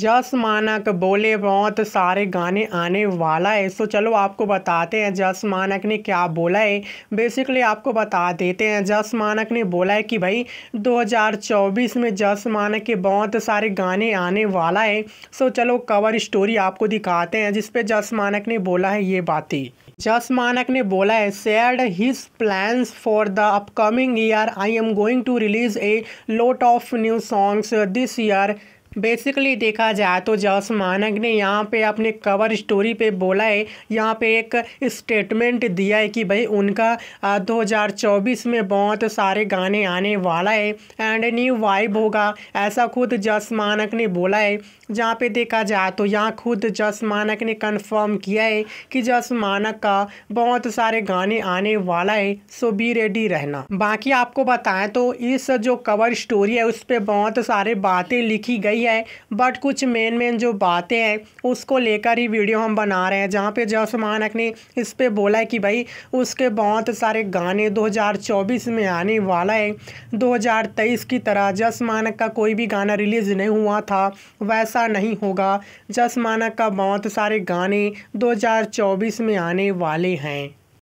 जस मानक बोले बहुत सारे गाने आने वाला है सो चलो आपको बताते हैं जस मानक ने क्या बोला है बेसिकली आपको बता देते हैं जस मानक ने बोला है कि भाई 2024 में जस मानक के बहुत सारे गाने आने वाला है सो चलो कवर स्टोरी आपको दिखाते हैं जिसपे मानक ने बोला है ये बातें जस मानक ने बोला है said his plans for the upcoming year I am going to release a lot of new songs this year basically देखा जाए तो जॉस मानक ने यहाँ पे अपने कवर स्टोरी पे बोला है यहाँ पे एक स्टेटमेंट दिया है कि भाई उनका 2024 में बहुत सारे गाने आने वाला है एंड न्यू वाइब होगा ऐसा खुद जॉस मानक ने बोला है जहाँ पे देखा जाए तो यहाँ खुद जॉस मानक ने कंफर्म किया है कि जॉस मानक का बहुत सारे गाने आने वाला है सो बी रेडी रहना बाकी आपको बताएं तो इस जो कवर स्टोरी है उस पर बहुत सारे बातें लिखी गई ही है बट कुछ मेन मेन जो बातें हैं उसको लेकर ही वीडियो हम बना रहे हैं जहाँ पे जसमान मानक ने इस पर बोला है कि भाई उसके बहुत सारे गाने 2024 में आने वाला है 2023 की तरह जसमान मानक का कोई भी गाना रिलीज़ नहीं हुआ था वैसा नहीं होगा जसमान मानक का बहुत सारे गाने दो में आने वाले हैं